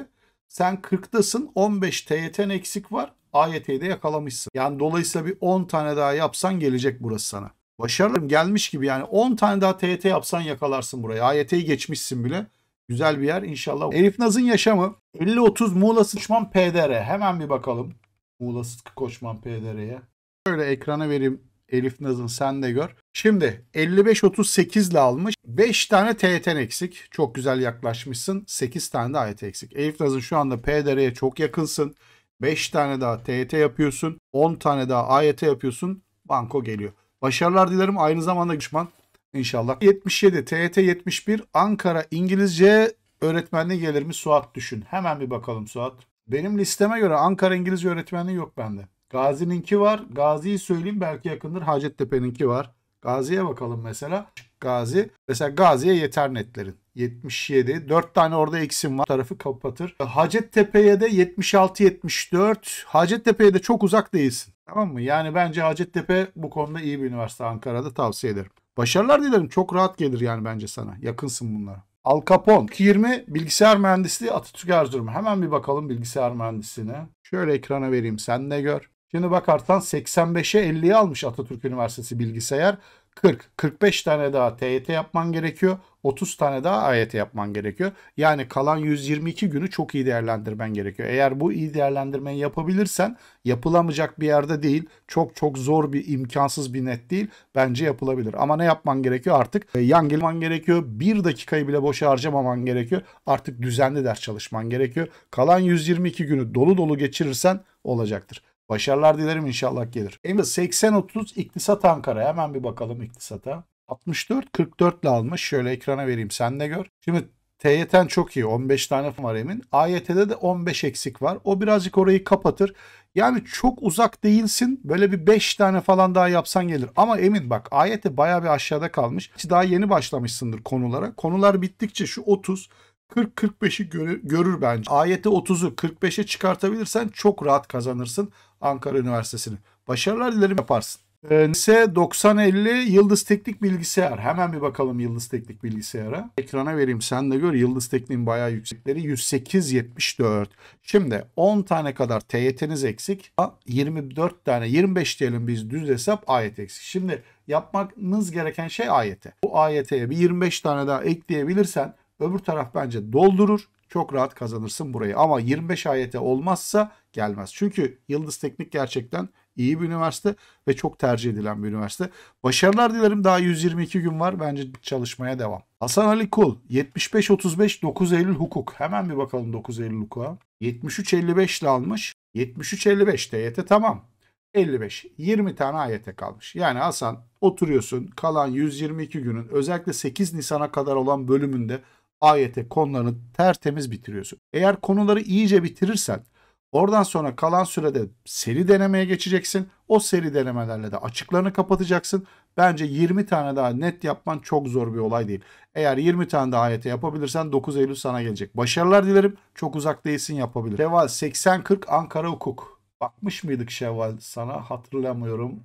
Sen 40'tasın 15 TYT'n eksik var. AYT'yi de yakalamışsın. Yani dolayısıyla bir 10 tane daha yapsan gelecek burası sana. Başarılı gelmiş gibi yani 10 tane daha TYT yapsan yakalarsın buraya. AYT'yi geçmişsin bile. Güzel bir yer inşallah. Elif Naz'ın yaşamı 50-30 Muğla Sıçman PDR. Hemen bir bakalım. Muğla Sıtkı Koçman PDR'ye. Şöyle ekrana vereyim Elif Naz'ın sen de gör. Şimdi 55-38 ile almış. 5 tane TYT'n eksik. Çok güzel yaklaşmışsın. 8 tane de AYT eksik. Elif Naz'ın şu anda PDR'ye çok yakınsın. 5 tane daha TYT yapıyorsun. 10 tane daha AYT yapıyorsun. Banko geliyor. Başarılar dilerim. Aynı zamanda düşman inşallah. 77 TET 71 Ankara İngilizce öğretmenliği gelir mi Suat düşün. Hemen bir bakalım Suat. Benim listeme göre Ankara İngilizce öğretmenliği yok bende. Gazi'ninki var. Gazi'yi söyleyeyim belki yakındır. Hacettepe'ninki var. Gazi'ye bakalım mesela. Gazi. Mesela Gazi'ye yeter netlerin. 77. 4 tane orada eksim var. Tarafı kapatır. Hacettepe'ye de 76-74. Hacettepe'ye de çok uzak değilsin. Tamam mı? Yani bence Hacettepe bu konuda iyi bir üniversite Ankara'da tavsiye ederim. Başarılar dilerim. Çok rahat gelir yani bence sana. Yakınsın bunlara. Al Capone 20 bilgisayar mühendisliği Atatürk Erzurum. Hemen bir bakalım bilgisayar mühendisliğine. Şöyle ekrana vereyim sen de gör. Şimdi bakarsan 85'e 50'ye almış Atatürk Üniversitesi bilgisayar. 40-45 tane daha TYT yapman gerekiyor. 30 tane daha AYT yapman gerekiyor. Yani kalan 122 günü çok iyi değerlendirmen gerekiyor. Eğer bu iyi değerlendirmeyi yapabilirsen yapılamayacak bir yerde değil. Çok çok zor bir imkansız bir net değil. Bence yapılabilir. Ama ne yapman gerekiyor artık? E, yan gelman gerekiyor. Bir dakikayı bile boşa harcamaman gerekiyor. Artık düzenli ders çalışman gerekiyor. Kalan 122 günü dolu dolu geçirirsen olacaktır. Başarılar dilerim inşallah gelir. Emre 80-30 iktisat Ankara. Hemen bir bakalım iktisata. 64-44 ile almış. Şöyle ekrana vereyim sen de gör. Şimdi TYT'en çok iyi. 15 tane var Emin. AYT'de de 15 eksik var. O birazcık orayı kapatır. Yani çok uzak değilsin. Böyle bir 5 tane falan daha yapsan gelir. Ama Emin bak AYT baya bir aşağıda kalmış. Daha yeni başlamışsındır konulara. Konular bittikçe şu 30 40-45'i görür, görür bence. Ayete 30'u 45'e çıkartabilirsen çok rahat kazanırsın. Ankara Üniversitesi'ni. Başarılar dilerim yaparsın. Ee, Nise 9050 Yıldız Teknik Bilgisayar. Hemen bir bakalım Yıldız Teknik Bilgisayar'a. Ekrana vereyim sen de gör. Yıldız Teknik'in bayağı yüksekleri 108.74. Şimdi 10 tane kadar TYT'niz eksik. 24 tane 25 diyelim biz düz hesap ayet eksik. Şimdi yapmanız gereken şey ayete. Bu ayeteye bir 25 tane daha ekleyebilirsen öbür taraf bence doldurur çok rahat kazanırsın burayı. Ama 25 ayete olmazsa gelmez. Çünkü Yıldız Teknik gerçekten iyi bir üniversite ve çok tercih edilen bir üniversite. Başarılar dilerim. Daha 122 gün var. Bence çalışmaya devam. Hasan Ali Kul 75-35 9 Eylül hukuk. Hemen bir bakalım 9 Eylül hukuka. 73-55 ile almış. 73-55 TYT tamam. 55. 20 tane AYT kalmış. Yani Hasan oturuyorsun kalan 122 günün özellikle 8 Nisan'a kadar olan bölümünde Ayete konularını tertemiz bitiriyorsun. Eğer konuları iyice bitirirsen oradan sonra kalan sürede seri denemeye geçeceksin. O seri denemelerle de açıklarını kapatacaksın. Bence 20 tane daha net yapman çok zor bir olay değil. Eğer 20 tane daha ayete yapabilirsen 9 Eylül sana gelecek. Başarılar dilerim. Çok uzak değilsin yapabilir. Şevval 80 Ankara Hukuk. Bakmış mıydık Şevval sana hatırlamıyorum.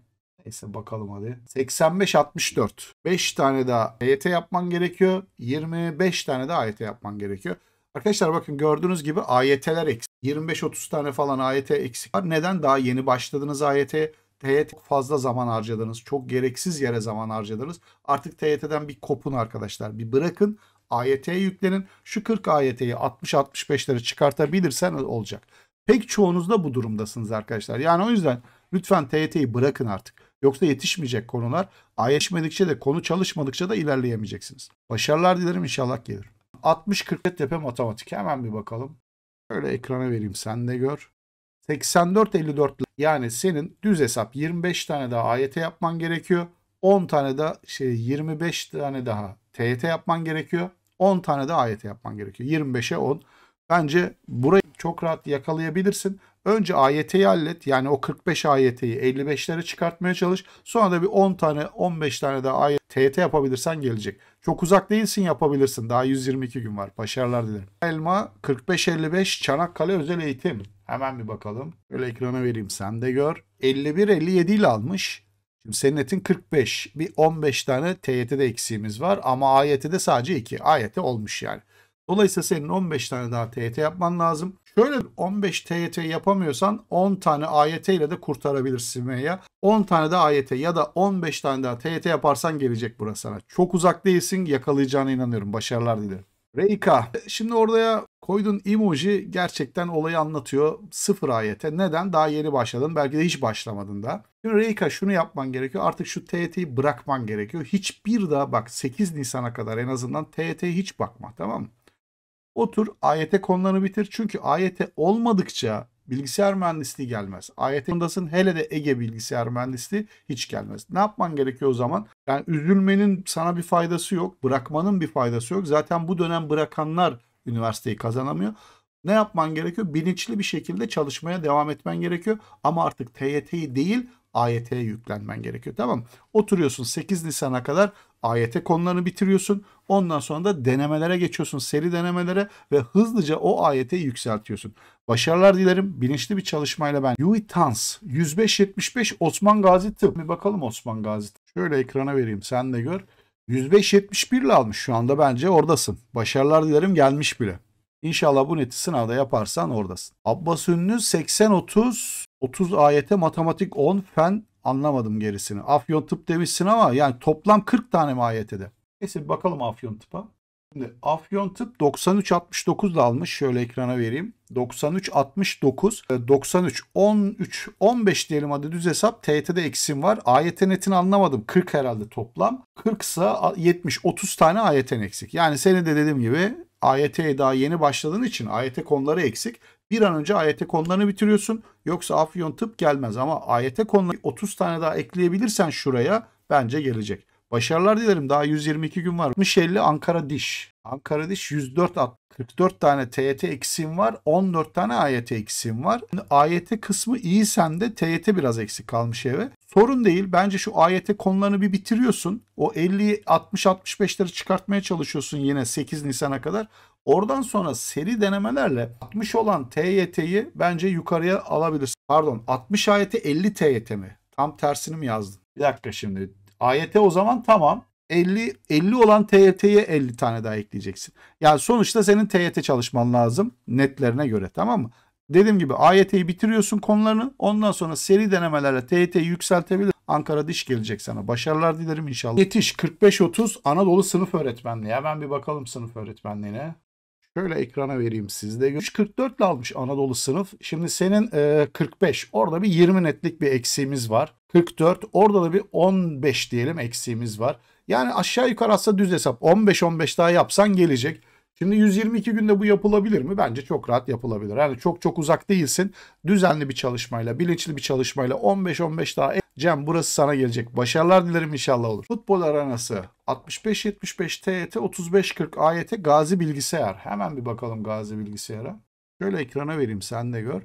Neyse bakalım hadi. 85-64. 5 tane daha EYT yapman gerekiyor. 25 tane de AYT yapman gerekiyor. Arkadaşlar bakın gördüğünüz gibi AYT'ler eksik. 25-30 tane falan AYT eksik var. Neden? Daha yeni başladınız AYT'ye. TYT fazla zaman harcadınız. Çok gereksiz yere zaman harcadınız. Artık TYT'den bir kopun arkadaşlar. Bir bırakın. AYT'ye yüklenin. Şu 40 AYT'yi 60-65'lere çıkartabilirsen olacak. Pek çoğunuz da bu durumdasınız arkadaşlar. Yani o yüzden lütfen TYT'yi bırakın artık. Yoksa yetişmeyecek konular. Yetişmedikçe de konu çalışmadıkça da ilerleyemeyeceksiniz. Başarılar dilerim inşallah gelir. 60-40 tepe matematik hemen bir bakalım. Şöyle ekrana vereyim sen de gör. 84-54 yani senin düz hesap 25 tane daha AYT yapman gerekiyor. 10 tane de şey 25 tane daha şey, TYT yapman gerekiyor. 10 tane de AYT yapman gerekiyor. 25'e 10. Bence burayı çok rahat yakalayabilirsin. Önce AYT'yi hallet. Yani o 45 AYT'yi 55'lere çıkartmaya çalış. Sonra da bir 10 tane 15 tane de AYT TYT yapabilirsen gelecek. Çok uzak değilsin yapabilirsin. Daha 122 gün var. Başarılar dilerim. Elma 45-55 Çanakkale Özel Eğitim. Hemen bir bakalım. Böyle ekrana vereyim sen de gör. 51-57 ile almış. Şimdi senin etin 45. Bir 15 tane TYT'de eksiğimiz var. Ama AYT'de sadece 2. AYT olmuş yani. Dolayısıyla senin 15 tane daha TYT yapman lazım. Şöyle 15 TYT yapamıyorsan 10 tane AYT ile de kurtarabilirsin veya 10 tane de AYT ya da 15 tane daha TYT yaparsan gelecek burası sana. Çok uzak değilsin yakalayacağına inanıyorum. Başarılar dilerim. Reika. Şimdi oraya koyduğun emoji gerçekten olayı anlatıyor. Sıfır AYT, Neden? Daha yeni başladın. Belki de hiç başlamadın da. Şimdi Reika şunu yapman gerekiyor. Artık şu TYT'yi bırakman gerekiyor. Hiçbir daha bak 8 Nisan'a kadar en azından TYT'ye hiç bakma tamam mı? Otur AYT konularını bitir. Çünkü AYT olmadıkça bilgisayar mühendisliği gelmez. AYT konudasın hele de Ege bilgisayar mühendisliği hiç gelmez. Ne yapman gerekiyor o zaman? Yani üzülmenin sana bir faydası yok. Bırakmanın bir faydası yok. Zaten bu dönem bırakanlar üniversiteyi kazanamıyor. Ne yapman gerekiyor? Bilinçli bir şekilde çalışmaya devam etmen gerekiyor. Ama artık TYT'yi değil AYT'ye yüklenmen gerekiyor. Tamam Oturuyorsun 8 Nisan'a kadar AYT konularını bitiriyorsun. Ondan sonra da denemelere geçiyorsun. Seri denemelere ve hızlıca o AYT'yi yükseltiyorsun. Başarılar dilerim. Bilinçli bir çalışmayla ben. Yui Tans 1575 75 Osman Gazi Tıp. Bir bakalım Osman Gazi Tıp. Şöyle ekrana vereyim sen de gör. 105 ile almış şu anda bence oradasın. Başarılar dilerim gelmiş bile. İnşallah bu neti sınavda yaparsan oradasın. Abbas Ünlü 80-30 30 AYT matematik 10 fen Anlamadım gerisini. Afyon tıp demişsin ama yani toplam 40 tane mi AYT'de? Neyse bir bakalım Afyon tıpa. Şimdi Afyon tıp 9369 da almış. Şöyle ekrana vereyim. 9369 93 13 15 diyelim hadi düz hesap. TYT'de eksim var. AYT netini anlamadım. 40 herhalde toplam. 40 ise 70 30 tane AYT eksik. Yani seni de dediğim gibi AYT'ye daha yeni başladığın için AYT konuları eksik bir an önce AYT konularını bitiriyorsun. Yoksa Afyon tıp gelmez ama AYT konuları 30 tane daha ekleyebilirsen şuraya bence gelecek. Başarılar dilerim. Daha 122 gün var. 50 Ankara Diş. Ankara Diş 104 at. 44 tane TYT eksiğim var. 14 tane AYT eksiğim var. Şimdi AYT kısmı iyi sende TYT biraz eksik kalmış eve. Sorun değil. Bence şu AYT konularını bir bitiriyorsun. O 50 60 65'leri çıkartmaya çalışıyorsun yine 8 Nisan'a kadar. Oradan sonra seri denemelerle 60 olan TYT'yi bence yukarıya alabilirsin. Pardon 60 ayeti 50 TYT mi? Tam tersini mi yazdım? Bir dakika şimdi. AYT o zaman tamam. 50 50 olan TYT'ye 50 tane daha ekleyeceksin. Yani sonuçta senin TYT çalışman lazım netlerine göre tamam mı? Dediğim gibi AYT'yi bitiriyorsun konularını. Ondan sonra seri denemelerle TYT'yi yükseltebilir. Ankara diş gelecek sana. Başarılar dilerim inşallah. Yetiş 45-30 Anadolu sınıf öğretmenliği. Hemen bir bakalım sınıf öğretmenliğine. Şöyle ekrana vereyim sizde. 3.44 ile almış Anadolu sınıf. Şimdi senin e, 45. Orada bir 20 netlik bir eksiğimiz var. 44. Orada da bir 15 diyelim eksiğimiz var. Yani aşağı yukarı aslında düz hesap. 15-15 daha yapsan gelecek. Şimdi 122 günde bu yapılabilir mi? Bence çok rahat yapılabilir. Yani çok çok uzak değilsin. Düzenli bir çalışmayla, bilinçli bir çalışmayla 15-15 daha e- Cem burası sana gelecek. Başarılar dilerim inşallah olur. Futbol aranası 65-75 TET 35-40 AYT Gazi Bilgisayar. Hemen bir bakalım Gazi Bilgisayar'a. Şöyle ekrana vereyim sen de gör.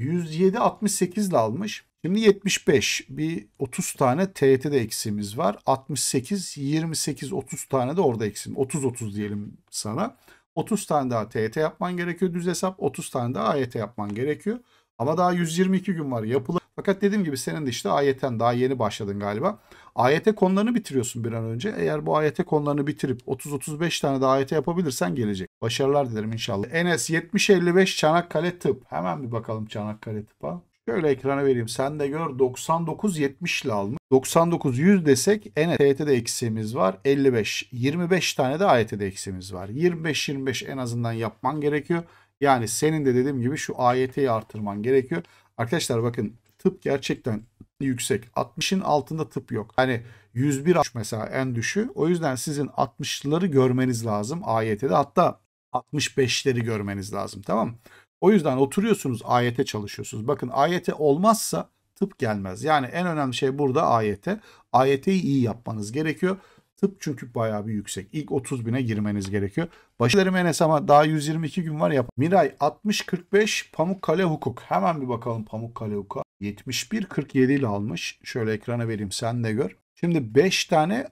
107-68 almış. Şimdi 75 bir 30 tane TYT'de eksiğimiz var. 68, 28, 30 tane de orada eksim. 30-30 diyelim sana. 30 tane daha TYT yapman gerekiyor düz hesap. 30 tane daha AYT yapman gerekiyor. Ama daha 122 gün var yapılır. Fakat dediğim gibi senin de işte AYT'en daha yeni başladın galiba. AYT konularını bitiriyorsun bir an önce. Eğer bu AYT konularını bitirip 30-35 tane daha AYT yapabilirsen gelecek. Başarılar dilerim inşallah. Enes 70-55 Çanakkale Tıp. Hemen bir bakalım Çanakkale Tıp'a. Şöyle ekrana vereyim. Sen de gör 99 70 ile almış. 99 100 desek en e TYT'de eksiğimiz var. 55 25 tane de AYT'de e eksiğimiz var. 25 25 en azından yapman gerekiyor. Yani senin de dediğim gibi şu AYT'yi e artırman gerekiyor. Arkadaşlar bakın tıp gerçekten yüksek. 60'ın altında tıp yok. Yani 101 aş mesela en düşü. O yüzden sizin 60'ları görmeniz lazım AYT'de. Hatta 65'leri görmeniz lazım tamam mı? O yüzden oturuyorsunuz ayete çalışıyorsunuz. Bakın ayete olmazsa tıp gelmez. Yani en önemli şey burada ayete. Ayeteyi iyi yapmanız gerekiyor. Tıp çünkü bayağı bir yüksek. İlk 30 bine girmeniz gerekiyor. Başlarım Enes ama daha 122 gün var yap. Miray 60 pamuk kale hukuk. Hemen bir bakalım Pamukkale hukuka. 71-47 ile almış. Şöyle ekrana vereyim sen de gör. Şimdi 5 tane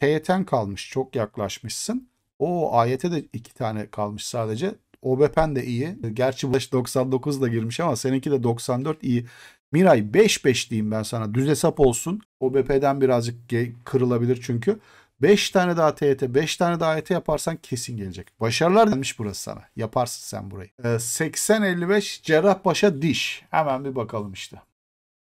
TYT'en kalmış. Çok yaklaşmışsın. O ayete de 2 tane kalmış sadece. OBP'n de iyi. Gerçi bu 99 da girmiş ama seninki de 94 iyi. Miray 5-5 diyeyim ben sana. Düz hesap olsun. OBP'den birazcık kırılabilir çünkü. 5 tane daha TET, 5 tane daha ET yaparsan kesin gelecek. Başarılar demiş burası sana. Yaparsın sen burayı. Ee, 80-55 Cerrahpaşa diş. Hemen bir bakalım işte.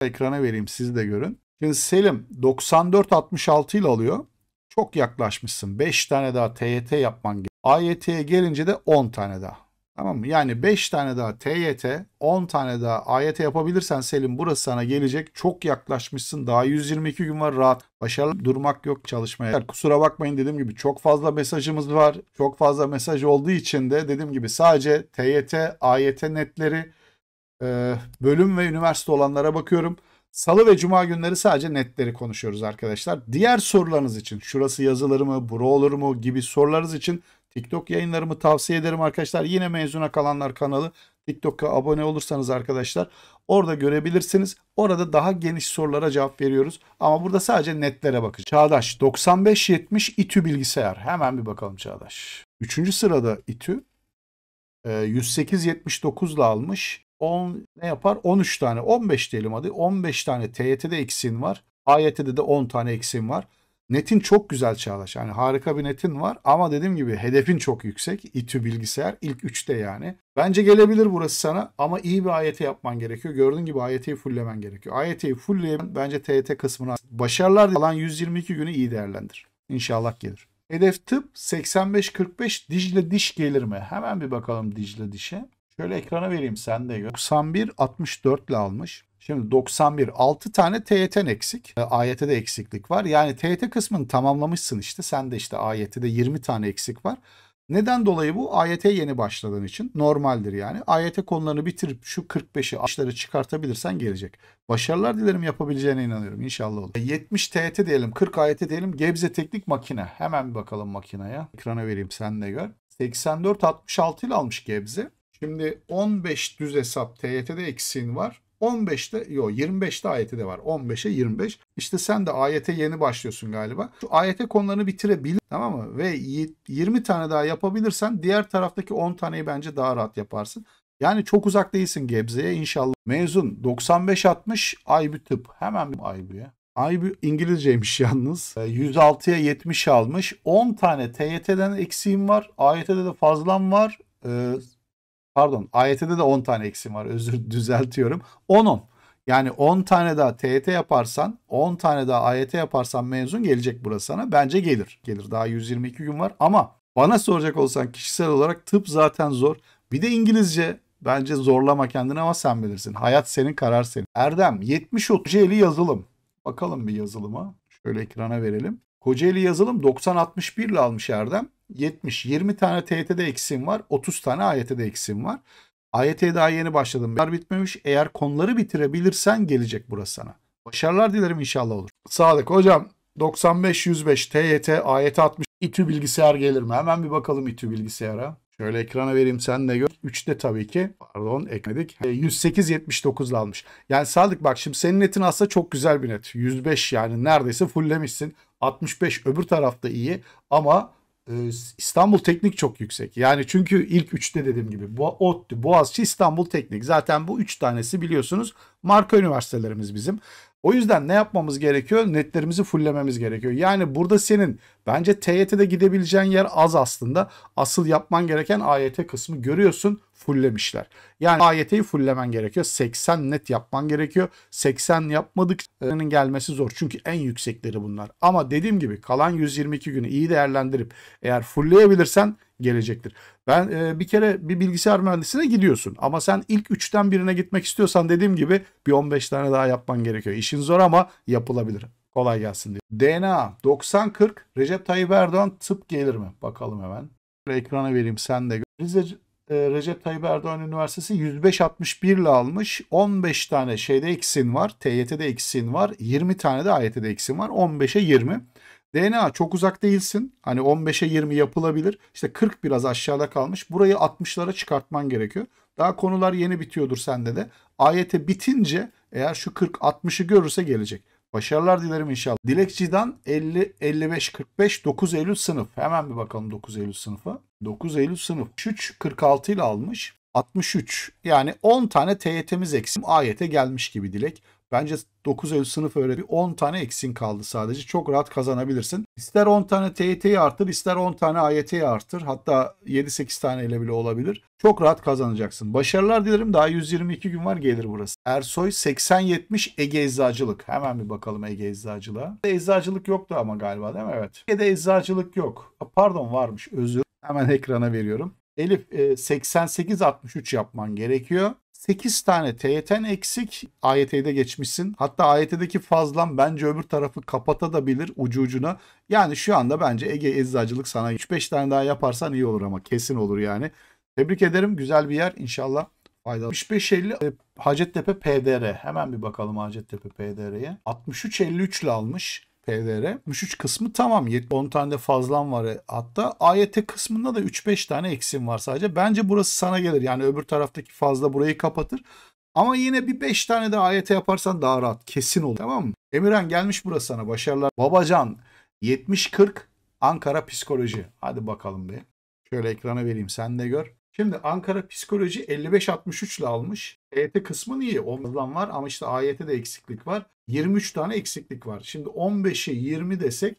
Ekrana vereyim siz de görün. Şimdi Selim 94-66 ile alıyor. Çok yaklaşmışsın. 5 tane daha TET yapman gerekiyor. AYT'ye gelince de 10 tane daha. Tamam mı? Yani 5 tane daha TYT, 10 tane daha AYT yapabilirsen Selim burası sana gelecek. Çok yaklaşmışsın. Daha 122 gün var rahat. Başarılı durmak yok çalışmaya. Kusura bakmayın dediğim gibi çok fazla mesajımız var. Çok fazla mesaj olduğu için de dediğim gibi sadece TYT, AYT netleri e, bölüm ve üniversite olanlara bakıyorum. Salı ve cuma günleri sadece netleri konuşuyoruz arkadaşlar. Diğer sorularınız için şurası yazılır mı, bura olur mu gibi sorularınız için TikTok yayınlarımı tavsiye ederim arkadaşlar. Yine mezuna kalanlar kanalı TikTok'a abone olursanız arkadaşlar orada görebilirsiniz. Orada daha geniş sorulara cevap veriyoruz. Ama burada sadece netlere bakacağız. Çağdaş 9570 İTÜ bilgisayar. Hemen bir bakalım Çağdaş. Üçüncü sırada İTÜ 108.79 ile ee, almış. 10 ne yapar? 13 tane. 15 diyelim hadi. 15 tane TYT'de eksin var. AYT'de de 10 tane eksim var. Netin çok güzel Çağlaş. Yani harika bir netin var ama dediğim gibi hedefin çok yüksek. İTÜ bilgisayar ilk 3'te yani. Bence gelebilir burası sana ama iyi bir AYT yapman gerekiyor. Gördüğün gibi AYT'yi fulllemen gerekiyor. AYT'yi fullleyen bence TYT kısmına başarılar alan 122 günü iyi değerlendir. İnşallah gelir. Hedef tıp 85-45 dijle diş gelir mi? Hemen bir bakalım dijle dişe. Şöyle ekrana vereyim sen de gör. 91-64 ile almış. Şimdi 91 6 tane TYT'nin eksik. E, AYT'de eksiklik var. Yani TYT kısmını tamamlamışsın işte. Sen de işte AYT'de 20 tane eksik var. Neden dolayı bu? AYT yeni başladığın için normaldir yani. AYT konularını bitirip şu 45'i açları çıkartabilirsen gelecek. Başarılar dilerim yapabileceğine inanıyorum. İnşallah olur. 70 e, TYT diyelim, 40 AYT diyelim. Gebze Teknik Makine. Hemen bir bakalım makineye. Ekrana vereyim sen de gör. 84-66 ile almış Gebze. Şimdi 15 düz hesap TYT'de eksiğin var. 15'te yo 25'te ayeti de var. 15'e 25. İşte sen de ayete yeni başlıyorsun galiba. Şu ayete konularını bitirebilir tamam mı? Ve 20 tane daha yapabilirsen diğer taraftaki 10 taneyi bence daha rahat yaparsın. Yani çok uzak değilsin Gebze'ye inşallah. Mezun 95-60 Aybü Tıp. Hemen bir Aybü'ye. Aybü İngilizceymiş yalnız. 106'ya ee, 70 almış. 10 tane TYT'den eksiğim var. AYT'de de fazlam var. Ee, pardon AYT'de de 10 tane eksim var özür düzeltiyorum. 10 Yani 10 tane daha TYT yaparsan 10 tane daha AYT yaparsan mezun gelecek burası sana. Bence gelir. Gelir daha 122 gün var ama bana soracak olsan kişisel olarak tıp zaten zor. Bir de İngilizce bence zorlama kendini ama sen bilirsin. Hayat senin karar senin. Erdem 70 Kocaeli yazılım. Bakalım bir yazılıma. Şöyle ekrana verelim. Kocaeli yazılım 90-61 ile almış Erdem. 70, 20 tane TYT'de eksiğim var. 30 tane AYT'de eksiğim var. AYT'ye daha yeni başladım. Bunlar bitmemiş. Eğer konuları bitirebilirsen gelecek burası sana. Başarılar dilerim inşallah olur. Sadık hocam 95-105 TYT AYT 60 İTÜ bilgisayar gelir mi? Hemen bir bakalım İTÜ bilgisayara. Şöyle ekrana vereyim sen de gör. 3'te tabii ki pardon ekledik. 108, e, ile almış. Yani Sadık bak şimdi senin netin aslında çok güzel bir net. 105 yani neredeyse fulllemişsin. 65 öbür tarafta iyi ama ee, İstanbul Teknik çok yüksek. Yani çünkü ilk üçte dediğim gibi ODTÜ, Boğaziçi, İstanbul Teknik. Zaten bu üç tanesi biliyorsunuz marka üniversitelerimiz bizim. O yüzden ne yapmamız gerekiyor? Netlerimizi fulllememiz gerekiyor. Yani burada senin bence TYT'de gidebileceğin yer az aslında. Asıl yapman gereken AYT kısmı görüyorsun fulllemişler. Yani AYT'yi fulllemen gerekiyor. 80 net yapman gerekiyor. 80 yapmadıklarının gelmesi zor. Çünkü en yüksekleri bunlar. Ama dediğim gibi kalan 122 günü iyi değerlendirip eğer fullleyebilirsen gelecektir. Ben e, bir kere bir bilgisayar mühendisine gidiyorsun ama sen ilk üçten birine gitmek istiyorsan dediğim gibi bir 15 tane daha yapman gerekiyor. İşin zor ama yapılabilir. Kolay gelsin diye. DNA 90 Recep Tayyip Erdoğan tıp gelir mi? Bakalım hemen. Ekrana vereyim sen de Rize e, Recep Tayyip Erdoğan Üniversitesi 105.61 ile almış. 15 tane şeyde eksin var. TYT'de eksin var. 20 tane de AYT'de eksin var. 15'e 20. DNA çok uzak değilsin. Hani 15'e 20 yapılabilir. İşte 40 biraz aşağıda kalmış. Burayı 60'lara çıkartman gerekiyor. Daha konular yeni bitiyordur sende de. Ayete bitince eğer şu 40-60'ı görürse gelecek. Başarılar dilerim inşallah. Dilekçi'den 50, 55, 45, 9 Eylül sınıf. Hemen bir bakalım 9 Eylül sınıfı. 9 Eylül sınıf. 3, 46 ile almış. 63. Yani 10 tane TYT'miz eksim. Ayete gelmiş gibi dilek. Bence 9 Eylül sınıf bir 10 tane eksin kaldı sadece. Çok rahat kazanabilirsin. İster 10 tane TYT'yi artır, ister 10 tane AYT'yi artır. Hatta 7-8 tane ile bile olabilir. Çok rahat kazanacaksın. Başarılar dilerim. Daha 122 gün var gelir burası. Ersoy 80-70 Ege Eczacılık. Hemen bir bakalım Ege Eczacılığa. Eczacılık yoktu ama galiba değil mi? Evet. Ege'de eczacılık yok. Pardon varmış özür. Hemen ekrana veriyorum. Elif 88-63 e, yapman gerekiyor. 8 tane TYT'n eksik. AYT'de geçmişsin. Hatta AYT'deki fazlan bence öbür tarafı kapatabilir ucu ucuna. Yani şu anda bence Ege Eczacılık sana 3-5 tane daha yaparsan iyi olur ama kesin olur yani. Tebrik ederim. Güzel bir yer inşallah faydalı. 3550 e, Hacettepe PDR. Hemen bir bakalım Hacettepe PDR'ye. 6353 ile almış. TLR. 3 kısmı tamam 10 tane de fazlan var e, hatta. AYT kısmında da 3-5 tane eksim var sadece. Bence burası sana gelir. Yani öbür taraftaki fazla burayı kapatır. Ama yine bir 5 tane de AYT yaparsan daha rahat. Kesin olur. Tamam mı? Emirhan gelmiş burası sana. Başarılar. Babacan 70-40 Ankara Psikoloji. Hadi bakalım bir. Şöyle ekrana vereyim sen de gör. Şimdi Ankara Psikoloji 55-63 ile almış. EYT kısmı iyi. Ondan var ama işte AYT'de eksiklik var. 23 tane eksiklik var. Şimdi 15'e 20 desek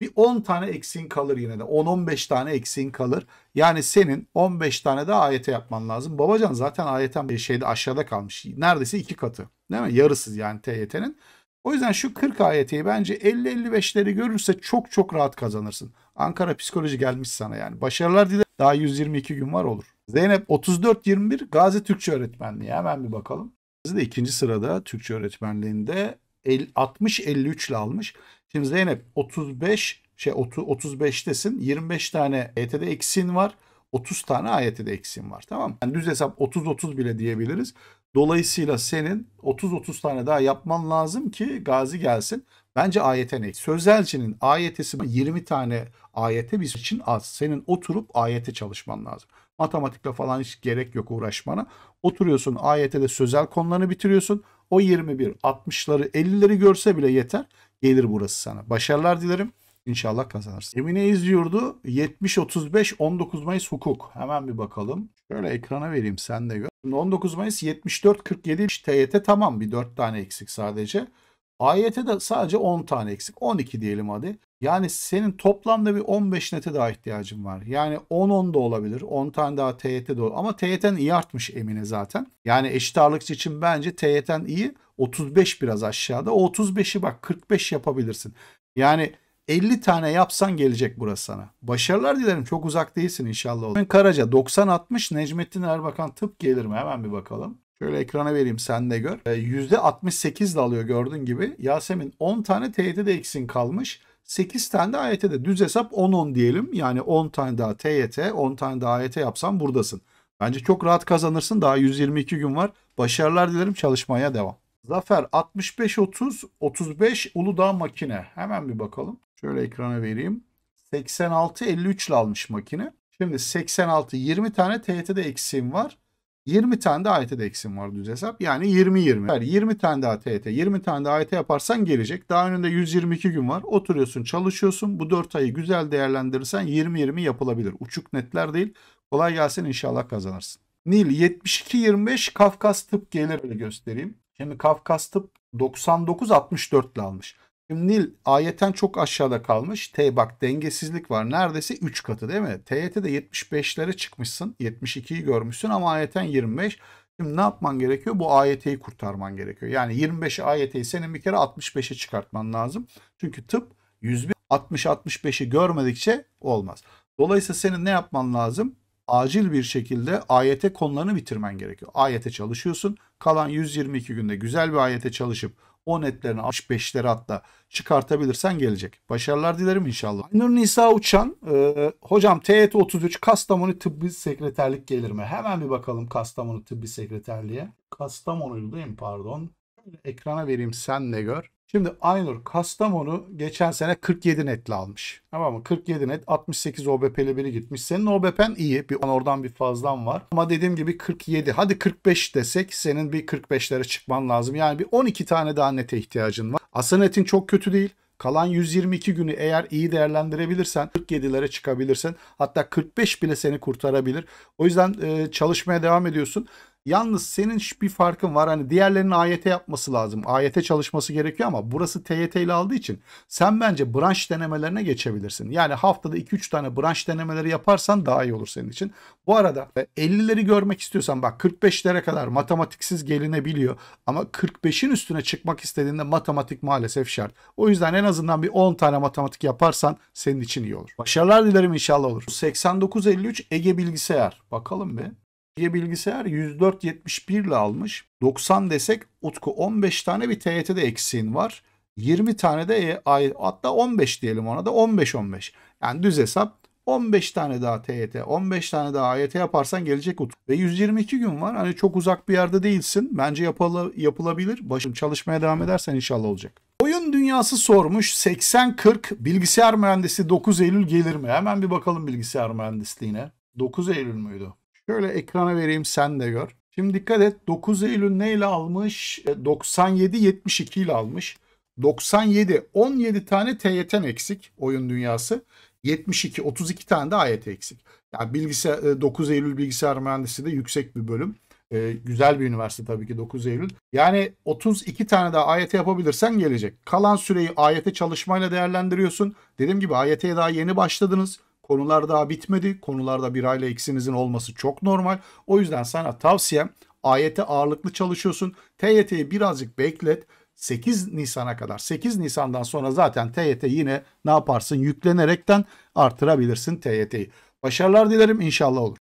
bir 10 tane eksiğin kalır yine de. 10-15 tane eksiğin kalır. Yani senin 15 tane de AYT yapman lazım. Babacan zaten AYT'm e şeyde aşağıda kalmış. Neredeyse iki katı. Değil mi? Yarısız yani TYT'nin. O yüzden şu 40 AYT'yi bence 50-55'leri görürse çok çok rahat kazanırsın. Ankara psikoloji gelmiş sana yani. Başarılar dilerim. Daha 122 gün var olur. Zeynep 34-21 Gazi Türkçe öğretmenliği. Hemen bir bakalım. Gazi de ikinci sırada Türkçe öğretmenliğinde 60-53 ile almış. Şimdi Zeynep 35 şey 30, 35'tesin. 25 tane ET'de eksin var. 30 tane AYT'de eksim var tamam mı? Yani düz hesap 30-30 bile diyebiliriz. Dolayısıyla senin 30-30 tane daha yapman lazım ki Gazi gelsin. Bence ayete ne? Sözelcinin ayetesi 20 tane ayete biz şey için az. Senin oturup ayete çalışman lazım. Matematikle falan hiç gerek yok uğraşmana. Oturuyorsun ayete de sözel konularını bitiriyorsun. O 21, 60'ları, 50'leri görse bile yeter. Gelir burası sana. Başarılar dilerim. İnşallah kazanırsın. Emine İzyurdu 70-35 19 Mayıs hukuk. Hemen bir bakalım. Şöyle ekrana vereyim sen de gör. 19 Mayıs 74-47 TYT tamam bir 4 tane eksik sadece. AYT de sadece 10 tane eksik. 12 diyelim hadi. Yani senin toplamda bir 15 nete daha ihtiyacın var. Yani 10-10 da olabilir. 10 tane daha TYT de olabilir. Ama TYT'nin iyi artmış Emine zaten. Yani eşit ağırlıkçı için bence TYT'nin iyi. 35 biraz aşağıda. O 35'i bak 45 yapabilirsin. Yani 50 tane yapsan gelecek burası sana. Başarılar dilerim. Çok uzak değilsin inşallah. Karaca 90-60 Necmettin Erbakan tıp gelir mi? Hemen bir bakalım. Şöyle ekrana vereyim sen de gör. E, %68 ile alıyor gördüğün gibi. Yasemin 10 tane TYT de eksin kalmış. 8 tane de AYT'de. Düz hesap 10-10 diyelim. Yani 10 tane daha TYT, 10 tane daha AYT yapsan buradasın. Bence çok rahat kazanırsın. Daha 122 gün var. Başarılar dilerim. Çalışmaya devam. Zafer 65-30, 35 Uludağ makine. Hemen bir bakalım. Şöyle ekrana vereyim. 86-53 ile almış makine. Şimdi 86-20 tane TYT'de eksiğim var. 20 tane de AYT'de eksim var düz hesap. Yani 20 20. Yani 20 tane daha TYT, 20 tane de AYT yaparsan gelecek. Daha önünde 122 gün var. Oturuyorsun, çalışıyorsun. Bu 4 ayı güzel değerlendirirsen 20 20 yapılabilir. Uçuk netler değil. Kolay gelsin inşallah kazanırsın. Nil 72-25 Kafkas tıp gelir öyle göstereyim. Şimdi Kafkas tıp 99-64 ile almış. Nil ayeten çok aşağıda kalmış. T bak dengesizlik var. Neredeyse 3 katı değil mi? TYT'de 75'lere çıkmışsın. 72'yi görmüşsün ama ayeten 25. Şimdi ne yapman gerekiyor? Bu AYT'yi kurtarman gerekiyor. Yani 25 AYT'yi senin bir kere 65'e çıkartman lazım. Çünkü tıp 101 60-65'i görmedikçe olmaz. Dolayısıyla senin ne yapman lazım? Acil bir şekilde AYT konularını bitirmen gerekiyor. AYT çalışıyorsun. Kalan 122 günde güzel bir AYT çalışıp 10 etlerini 65'lere hatta çıkartabilirsen gelecek. Başarılar dilerim inşallah. Aynur Nisa Uçan, e, hocam TET 33 e Kastamonu Tıbbi Sekreterlik gelir mi? Hemen bir bakalım Kastamonu Tıbbi Sekreterliğe. Kastamonu'yu değil mi pardon? Ekrana vereyim sen de gör. Şimdi Aynur Kastamonu geçen sene 47 netle almış. Tamam mı? 47 net 68 OBP'li biri gitmiş. Senin OBP'n iyi. Bir oradan bir fazlan var. Ama dediğim gibi 47. Hadi 45 desek senin bir 45'lere çıkman lazım. Yani bir 12 tane daha nete ihtiyacın var. Asıl netin çok kötü değil. Kalan 122 günü eğer iyi değerlendirebilirsen 47'lere çıkabilirsin. Hatta 45 bile seni kurtarabilir. O yüzden e, çalışmaya devam ediyorsun. Yalnız senin bir farkın var. Hani diğerlerinin AYT yapması lazım. AYT çalışması gerekiyor ama burası TYT ile aldığı için sen bence branş denemelerine geçebilirsin. Yani haftada 2-3 tane branş denemeleri yaparsan daha iyi olur senin için. Bu arada 50'leri e, görmek istiyorsan bak 45'lere kadar matematiksiz gelinebiliyor. Ama 45'in üstüne çıkmak istediğinde matematik maalesef şart. O yüzden en azından bir 10 tane matematik yaparsan senin için iyi olur. Başarılar dilerim inşallah olur. 89 53 Ege Bilgisayar. Bakalım be. Diye bilgisayar 104.71 ile almış. 90 desek Utku 15 tane bir TYT'de eksiğin var. 20 tane de hatta 15 diyelim ona da 15-15. Yani düz hesap 15 tane daha TYT, 15 tane daha AYT yaparsan gelecek utku. Ve 122 gün var. Hani çok uzak bir yerde değilsin. Bence yapıla, yapılabilir. Başım çalışmaya devam edersen inşallah olacak. Oyun dünyası sormuş 80-40 bilgisayar mühendisi 9 Eylül gelir mi? Hemen bir bakalım bilgisayar mühendisliğine. 9 Eylül müydü? Şöyle ekrana vereyim sen de gör. Şimdi dikkat et 9 Eylül neyle almış? 97 e, 72 ile almış. 97 17 tane TYT'm eksik oyun dünyası. 72 32 tane de AYT eksik. Yani bilgisayar 9 e, Eylül bilgisayar mühendisi de yüksek bir bölüm. Ee, güzel bir üniversite tabii ki 9 Eylül. Yani 32 tane daha AYT yapabilirsen gelecek. Kalan süreyi AYT çalışmayla değerlendiriyorsun. Dediğim gibi AYT'ye daha yeni başladınız. Konular daha bitmedi. Konularda bir ayla eksinizin olması çok normal. O yüzden sana tavsiyem AYT ağırlıklı çalışıyorsun. TYT'yi birazcık beklet. 8 Nisan'a kadar 8 Nisan'dan sonra zaten TYT yine ne yaparsın yüklenerekten artırabilirsin TYT'yi. Başarılar dilerim inşallah olur.